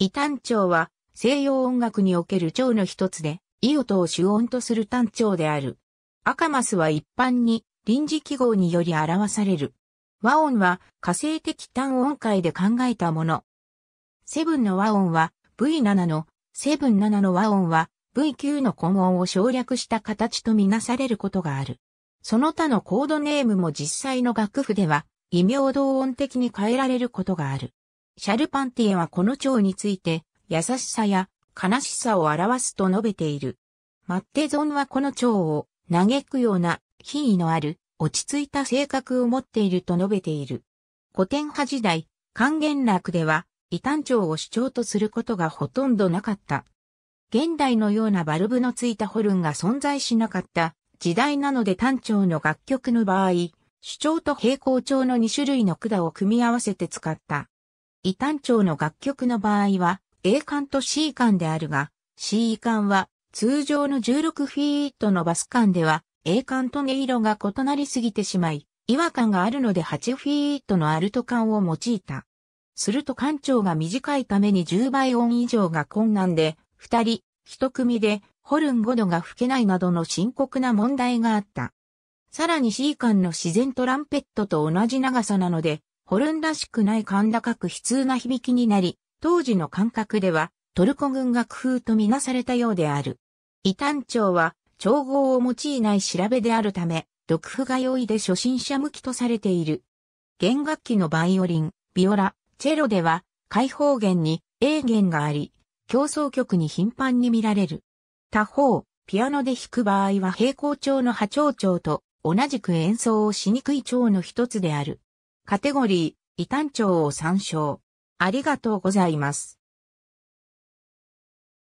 異単調は西洋音楽における調の一つで、異音を主音とする単調である。アカマスは一般に臨時記号により表される。和音は火星的単音階で考えたもの。セブンの和音は V7 の、セブン7の和音は V9 の古音を省略した形とみなされることがある。その他のコードネームも実際の楽譜では異名同音的に変えられることがある。シャルパンティエはこの蝶について、優しさや悲しさを表すと述べている。マッテゾンはこの蝶を嘆くような品位のある落ち着いた性格を持っていると述べている。古典派時代、還元楽では異端蝶を主張とすることがほとんどなかった。現代のようなバルブのついたホルンが存在しなかった時代なので単調の楽曲の場合、主張と平行調の2種類の管を組み合わせて使った。異端調の楽曲の場合は A 管と C 管であるが、C 管は通常の16フィートのバス管では A 管と音色が異なりすぎてしまい、違和感があるので8フィートのアルト管を用いた。すると管長が短いために10倍音以上が困難で、2人、1組でホルン5度が吹けないなどの深刻な問題があった。さらに C 管の自然トランペットと同じ長さなので、ホルンらしくない甲高く悲痛な響きになり、当時の感覚ではトルコ軍が工夫とみなされたようである。異端調は調合を用いない調べであるため、独譜が容易で初心者向きとされている。弦楽器のバイオリン、ビオラ、チェロでは開放弦に A 弦があり、競争曲に頻繁に見られる。他方、ピアノで弾く場合は平行調の波長調と同じく演奏をしにくい調の一つである。カテゴリー、異端調を参照。ありがとうございます。